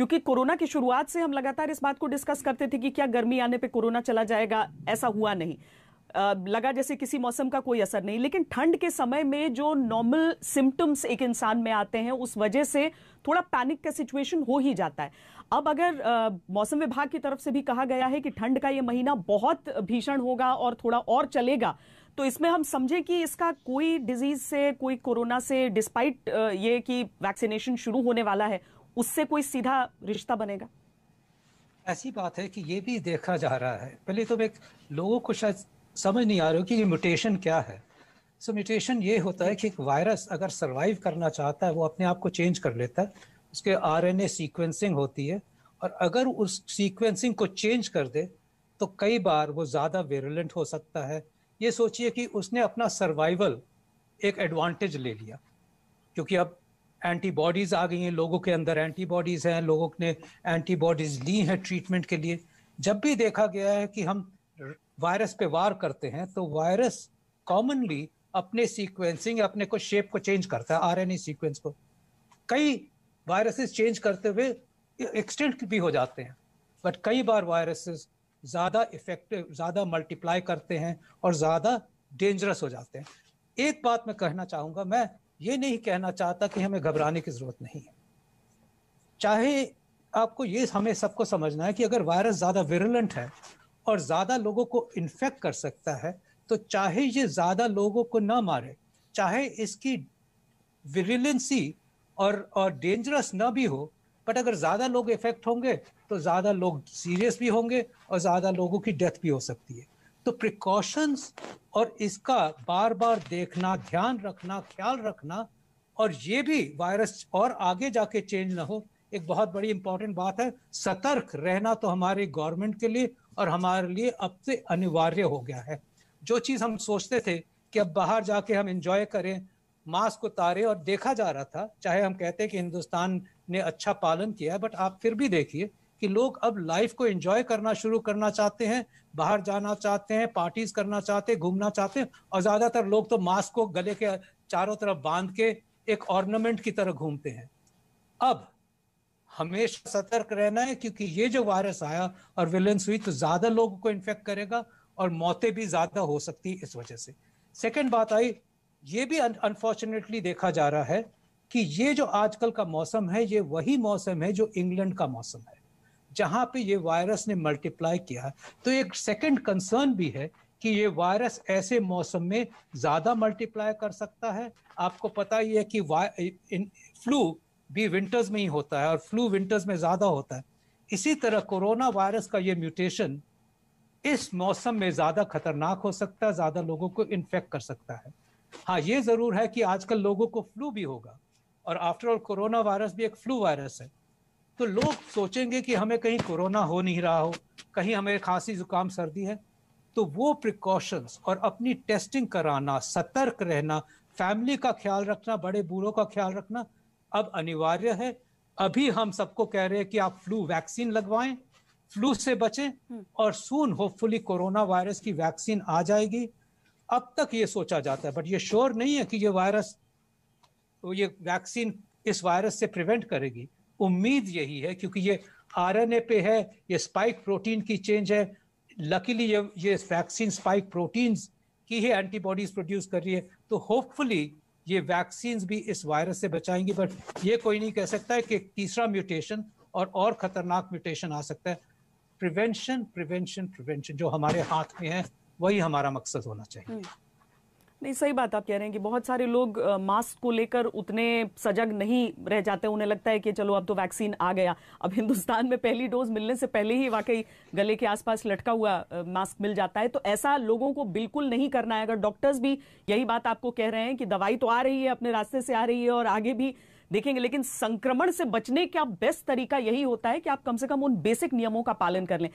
क्योंकि कोरोना की शुरुआत से हम लगातार इस बात को डिस्कस करते थे कि क्या गर्मी आने पर कोरोना चला जाएगा ऐसा हुआ नहीं लगा जैसे किसी मौसम का कोई असर नहीं लेकिन ठंड के समय में जो नॉर्मल सिम्टम्स एक इंसान में आते हैं उस वजह से थोड़ा पैनिक का सिचुएशन हो ही जाता है अब अगर आ, मौसम विभाग की तरफ से भी कहा गया है कि ठंड का ये महीना बहुत भीषण होगा और थोड़ा और चलेगा तो इसमें हम समझे कि इसका कोई डिजीज से कोई कोरोना से डिस्पाइट ये कि वैक्सीनेशन शुरू होने वाला है उससे कोई सीधा रिश्ता बनेगा ऐसी बात है कि ये भी देखा जा रहा है पहले तो एक लोगों को शायद समझ नहीं आ रहा कि ये म्यूटेशन क्या है सो म्यूटेशन ये होता है कि एक वायरस अगर सर्वाइव करना चाहता है वो अपने आप को चेंज कर लेता है उसके आरएनए सीक्वेंसिंग होती है और अगर उस सीक्वेंसिंग को चेंज कर दे तो कई बार वो ज़्यादा वेरुलेंट हो सकता है ये सोचिए कि उसने अपना सर्वाइवल एक एडवांटेज ले लिया क्योंकि अब एंटीबॉडीज़ आ गई हैं लोगों के अंदर एंटीबॉडीज़ हैं लोगों ने एंटीबॉडीज़ ली हैं ट्रीटमेंट के लिए जब भी देखा गया है कि हम वायरस पे वार करते हैं तो वायरस कॉमनली अपने सीक्वेंसिंग अपने को शेप को चेंज करता है आरएनए सीक्वेंस को कई वायरसेस चेंज करते हुए एक्सटेंट भी हो जाते हैं बट कई बार वायरसेस ज़्यादा इफेक्टिव ज़्यादा मल्टीप्लाई करते हैं और ज़्यादा डेंजरस हो जाते हैं एक बात मैं कहना चाहूँगा मैं ये नहीं कहना चाहता कि हमें घबराने की जरूरत नहीं है चाहे आपको ये हमें सबको समझना है कि अगर वायरस ज़्यादा विरलेंट है और ज़्यादा लोगों को इन्फेक्ट कर सकता है तो चाहे ये ज़्यादा लोगों को ना मारे चाहे इसकी विरिलेंसी और और डेंजरस ना भी हो बट अगर ज़्यादा लोग इफेक्ट होंगे तो ज़्यादा लोग सीरियस भी होंगे और ज़्यादा लोगों की डेथ भी हो सकती है तो प्रिकॉशंस और इसका बार बार देखना ध्यान रखना ख्याल रखना और ये भी वायरस और आगे जाके चेंज ना हो एक बहुत बड़ी इंपॉर्टेंट बात है सतर्क रहना तो हमारे गवर्नमेंट के लिए और हमारे लिए अब से अनिवार्य हो गया है जो चीज़ हम सोचते थे कि अब बाहर जाके हम इंजॉय करें मास्क उतारे और देखा जा रहा था चाहे हम कहते हैं कि हिंदुस्तान ने अच्छा पालन किया है बट आप फिर भी देखिए कि लोग अब लाइफ को एंजॉय करना शुरू करना चाहते हैं बाहर जाना चाहते हैं पार्टीज करना चाहते हैं घूमना चाहते हैं और ज्यादातर लोग तो मास्क को गले के चारों तरफ बांध के एक ऑर्नामेंट की तरह घूमते हैं अब हमेशा सतर्क रहना है क्योंकि ये जो वायरस आया और विलेंस हुई तो ज्यादा लोगों को इन्फेक्ट करेगा और मौतें भी ज्यादा हो सकती इस वजह से सेकेंड बात आई ये भी अनफॉर्चुनेटली देखा जा रहा है कि ये जो आजकल का मौसम है ये वही मौसम है जो इंग्लैंड का मौसम है जहां पे ये वायरस ने मल्टीप्लाई किया है तो एक सेकंड कंसर्न भी है कि ये वायरस ऐसे मौसम में ज़्यादा मल्टीप्लाई कर सकता है आपको पता ही है कि इन फ्लू भी विंटर्स में ही होता है और फ्लू विंटर्स में ज़्यादा होता है इसी तरह कोरोना वायरस का ये म्यूटेशन इस मौसम में ज़्यादा खतरनाक हो सकता है ज़्यादा लोगों को इन्फेक्ट कर सकता है हाँ ये ज़रूर है कि आजकल लोगों को फ्लू भी होगा और आफ्टरऑल कोरोना वायरस भी एक फ्लू वायरस है तो लोग सोचेंगे कि हमें कहीं कोरोना हो नहीं रहा हो कहीं हमें खांसी जुकाम सर्दी है तो वो प्रिकॉशंस और अपनी टेस्टिंग कराना सतर्क रहना फैमिली का ख्याल रखना बड़े बूढ़ों का ख्याल रखना अब अनिवार्य है अभी हम सबको कह रहे हैं कि आप फ्लू वैक्सीन लगवाएं फ्लू से बचें हम्म। और सून होपफुली कोरोना वायरस की वैक्सीन आ जाएगी अब तक ये सोचा जाता है बट ये श्योर नहीं है कि ये वायरस ये वैक्सीन इस वायरस से प्रिवेंट करेगी उम्मीद यही है क्योंकि ये आर पे है ये स्पाइक प्रोटीन की चेंज है लकीली ये ये वैक्सीन स्पाइक प्रोटीन की ही एंटीबॉडीज प्रोड्यूस कर रही है तो होपफुली ये वैक्सीन भी इस वायरस से बचाएंगी बट ये कोई नहीं कह सकता है कि तीसरा म्यूटेशन और और खतरनाक म्यूटेशन आ सकता है प्रिवेंशन प्रिवेंशन प्रिवेंशन जो हमारे हाथ में है वही हमारा मकसद होना चाहिए हम्म। नहीं सही बात आप कह रहे हैं कि बहुत सारे लोग मास्क को लेकर उतने सजग नहीं रह जाते उन्हें लगता है कि चलो अब तो वैक्सीन आ गया अब हिंदुस्तान में पहली डोज मिलने से पहले ही वाकई गले के आसपास लटका हुआ मास्क मिल जाता है तो ऐसा लोगों को बिल्कुल नहीं करना है अगर डॉक्टर्स भी यही बात आपको कह रहे हैं कि दवाई तो आ रही है अपने रास्ते से आ रही है और आगे भी देखेंगे लेकिन संक्रमण से बचने का बेस्ट तरीका यही होता है कि आप कम से कम उन बेसिक नियमों का पालन कर लें